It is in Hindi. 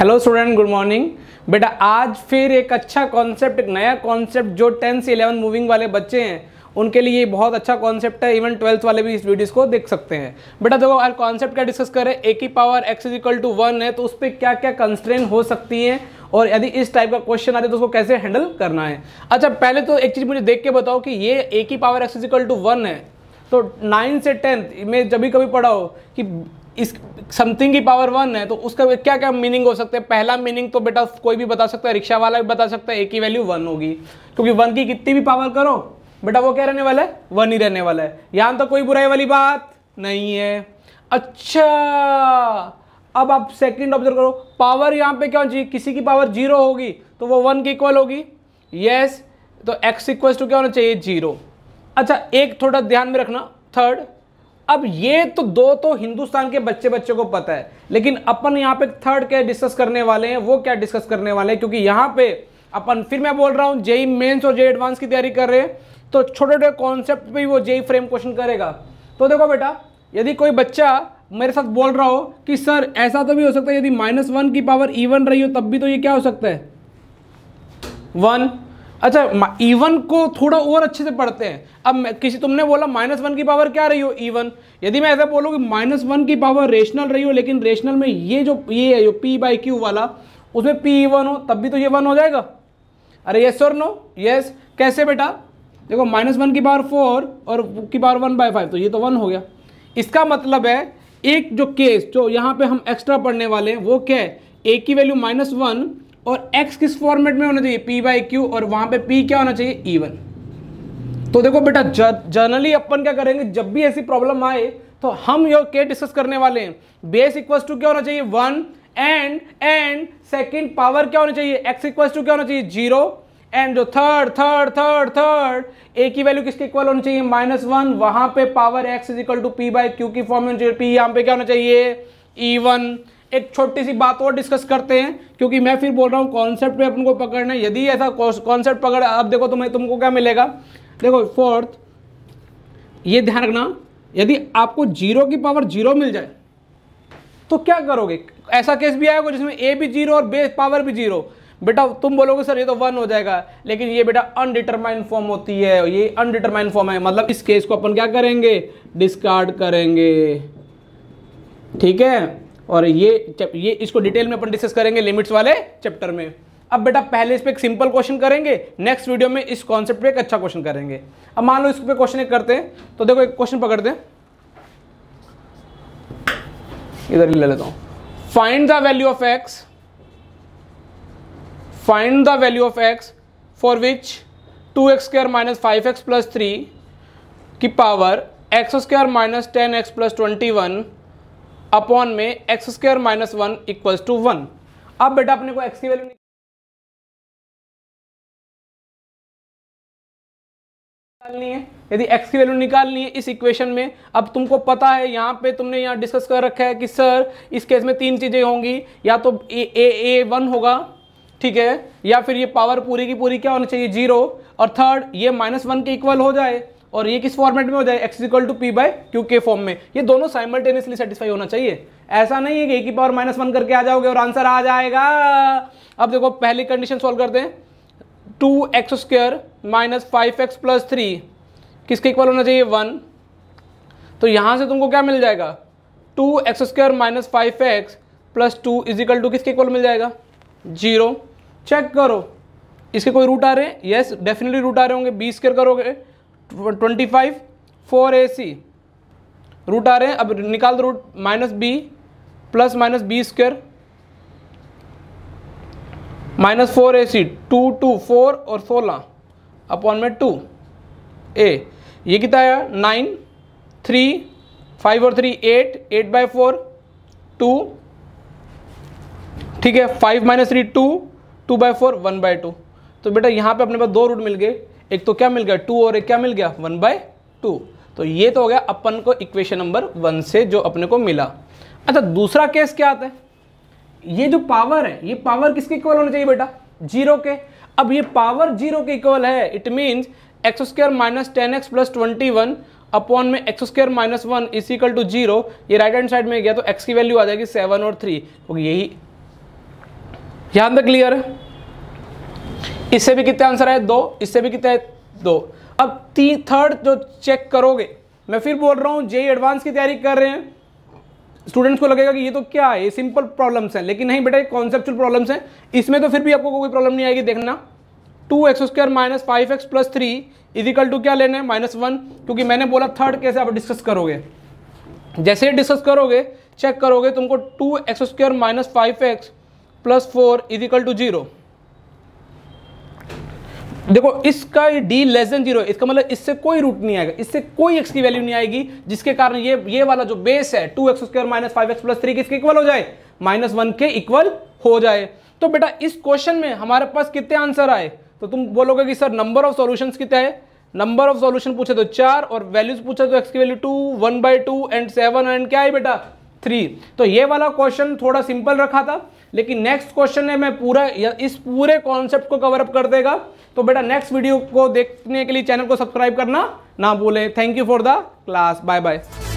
हेलो स्टूडेंट गुड मॉर्निंग बेटा आज फिर एक अच्छा कॉन्सेप्ट एक नया कॉन्सेप्ट जो टेंथ से इलेवन मूविंग वाले बच्चे हैं उनके लिए बहुत अच्छा कॉन्सेप्ट है इवन ट्वेल्थ वाले भी इस वीडियोस को देख सकते हैं बेटा देखो आज कॉन्सेप्ट क्या डिस्कस करें ए की power x is equal to one है तो उस पर क्या क्या कंस्ट्रेन हो सकती है और यदि इस टाइप का क्वेश्चन आते तो उसको कैसे हैंडल करना है अच्छा पहले तो एक चीज़ मुझे देख के बताओ कि ये ए की power x is equal to one है तो नाइन्थ से टेंथ में जब भी कभी पढ़ा हो कि इस समथिंग की पावर वन है तो उसका क्या क्या मीनिंग हो सकते हैं पहला मीनिंग तो बेटा कोई भी बता सकता है रिक्शा वाला भी बता सकता है ए की वैल्यू वन होगी क्योंकि वन की कितनी भी पावर करो बेटा वो क्या रहने वाला है वन ही रहने वाला है यहां तो कोई बुराई वाली बात नहीं है अच्छा अब आप सेकंड ऑब्जर्व करो पावर यहां पे क्या जी किसी की पावर जीरो होगी तो वो वन की इक्वल होगी यस तो एक्स इक्वल टू क्या होना चाहिए जीरो अच्छा एक थोड़ा ध्यान में रखना थर्ड अब ये तो दो तो हिंदुस्तान के बच्चे बच्चे को पता है लेकिन अपन यहाँ पे थर्ड क्या डिस्कस करने वाले हैं वो क्या डिस्कस करने वाले हैं क्योंकि यहाँ पे अपन फिर मैं बोल रहा हूँ जेई मेन्स e e और जेई एडवांस e की तैयारी कर रहे हैं तो छोटे छोटे कॉन्सेप्ट पे वो जेई फ्रेम क्वेश्चन करेगा तो देखो बेटा यदि कोई बच्चा मेरे साथ बोल रहा हो कि सर ऐसा तो भी हो सकता है यदि माइनस वन की पावर इवन रही हो तब भी तो ये क्या हो सकता है वन अच्छा इवन को थोड़ा और अच्छे से पढ़ते हैं अब किसी तुमने बोला माइनस वन की पावर क्या रही हो इवन यदि मैं ऐसा बोलूँ कि माइनस वन की पावर रेशनल रही हो लेकिन रेशनल में ये जो ये है जो पी बाई क्यू वाला उसमें पी वन हो तब भी तो ये वन हो जाएगा अरे यस और नो यस कैसे बेटा देखो माइनस वन की पावर फोर और की पावर वन बाई फाइव तो ये तो वन हो गया इसका मतलब है एक जो केस जो यहाँ पे हम एक्स्ट्रा पढ़ने वाले हैं वो क्या है ए की वैल्यू माइनस वन और x किस फॉर्मेट में होना चाहिए p बाई क्यू और वहां पे p क्या होना चाहिए even तो देखो बेटा जनरली अपन क्या करेंगे जब भी ऐसी प्रॉब्लम आए तो हम यो के डिस्कस करने वाले हैं बेस इक्वल टू क्या होना चाहिए one and and second power क्या होना चाहिए एक्स इक्वल टू क्या होना चाहिए जीरो एंड जो third third third third a की वैल्यू किसके इक्वल होनी चाहिए माइनस वन वहां पे power x is equal to p by q की फॉर्म होनी चाहिए पी यहाँ पे क्या होना चाहिए ई वन एक छोटी सी बात और डिस्कस करते हैं क्योंकि मैं फिर बोल रहा हूँ कॉन्सेप्ट पे अपन को पकड़ना है यदि ऐसा कॉन्सेप्ट पकड़ अब देखो तुम्हें तुमको क्या मिलेगा देखो फोर्थ ये ध्यान रखना यदि आपको जीरो की पावर जीरो मिल जाए तो क्या करोगे ऐसा केस भी आएगा जिसमें ए भी जीरो और बे पावर भी जीरो बेटा तुम बोलोगे सर ये तो वन हो जाएगा लेकिन ये बेटा अनडिटरमाइंड फॉर्म होती है ये अनडिटरमाइंड फॉर्म है मतलब इस केस को अपन क्या करेंगे डिस्कार्ड करेंगे ठीक है और ये ये इसको डिटेल में अपन डिस्कस करेंगे लिमिट्स वाले चैप्टर में अब बेटा पहले इस पर एक सिंपल क्वेश्चन करेंगे नेक्स्ट वीडियो में इस कॉन्सेप्ट पे एक अच्छा क्वेश्चन करेंगे अब मान लो इस पर क्वेश्चन करते हैं तो देखो एक क्वेश्चन पकड़ते दें इधर ही ले लेता हूं find the value of x find the value of x for which two x square minus five x plus three की power x square minus ten x plus twenty one upon में x square minus one equals to one अब बेटा अपने को एक्स की वैल्यू निकालनी है यदि एक्स की वैल्यू निकालनी है इस इक्वेशन में अब तुमको पता है यहाँ पे तुमने यहाँ डिस्कस कर रखा है कि सर इस केस में तीन चीज़ें होंगी या तो ए ए, ए वन होगा ठीक है या फिर ये पावर पूरी की पूरी क्या होनी चाहिए जीरो और थर्ड ये माइनस वन के इक्वल हो जाए और ये किस फॉर्मेट में हो जाए x equal to p by q के फॉर्म में ये दोनों साइमल्टेनियसली सेटिस्फाई होना चाहिए ऐसा नहीं है कि एक ही पावर माइनस वन करके आ जाओगे और आंसर आ जाएगा अब देखो पहली कंडीशन सॉल्व करते हैं two x square minus five x plus three किसके इक्वल होना चाहिए वन तो यहाँ से तुमको क्या मिल जाएगा two x square minus five x plus two is equal to किसके इक्वल मिल जाएगा जीरो चेक करो इसके कोई रूट आ रहे हैं यस डेफिनेटली रूट आ रहे होंगे बी स्क्र करोगे twenty five four a c root आ रहे हैं अब निकाल दो root minus b plus minus b square minus four a c two two four और सोलह अपॉन में टू ए ये कितना आया नाइन थ्री फाइव और three eight eight by four two ठीक है five minus three two two by four one by two तो बेटा यहाँ पे अपने पास दो रूट मिल गए एक तो क्या मिल गया टू और एक क्या मिल गया वन बाय टू तो ये तो हो गया अपन को इक्वेशन नंबर वन से जो अपने को मिला अच्छा दूसरा केस क्या आता है ये जो पावर है ये पावर किसके इक्वल होना चाहिए बेटा जीरो के अब ये पावर जीरो के इक्वल है it means x square minus ten x plus twenty one upon में x square minus one is equal to zero ये राइट हैंड साइड में गया तो एक्स की वैल्यू आ जाएगी सेवन और थ्री तो यही यहां तक क्लियर है इससे भी कितने आंसर है दो इससे भी कितने दो अब तीन थर्ड जो चेक करोगे मैं फिर बोल रहा हूँ जे एडवांस e की तैयारी कर रहे हैं स्टूडेंट्स को लगेगा कि ये तो क्या है ये सिंपल प्रॉब्लम्स हैं लेकिन नहीं बेटा ये कॉन्सेप्चुअल प्रॉब्लम्स हैं इसमें तो फिर भी आपको कोई प्रॉब्लम नहीं आएगी देखना two x square minus five x plus three is equal to क्या लेना है माइनस वन क्योंकि मैंने बोला थर्ड कैसे आप डिस्कस करोगे जैसे ही डिस्कस करोगे चेक करोगे तुमको two x square minus five x plus four is equal to zero देखो इसका डी लेस देन जीरो इसका मतलब इससे कोई रूट नहीं आएगा इससे कोई एक्स की वैल्यू नहीं आएगी जिसके कारण ये ये वाला जो बेस है two x square minus five x plus three किसके इक्वल हो जाए माइनस वन के इक्वल हो जाए तो बेटा इस क्वेश्चन में हमारे पास कितने आंसर आए तो तुम बोलोगे कि सर नंबर ऑफ सोल्यूशन कितने है नंबर ऑफ सोल्यूशन पूछे तो चार और वैल्यूज पूछे तो एक्स की value two one by two and seven and क्या है बेटा थ्री तो ये वाला क्वेश्चन थोड़ा सिंपल रखा था लेकिन नेक्स्ट क्वेश्चन है मैं पूरा इस पूरे कॉन्सेप्ट को कवर अप कर देगा तो बेटा नेक्स्ट वीडियो को देखने के लिए चैनल को सब्सक्राइब करना ना भूलें thank you for the class bye bye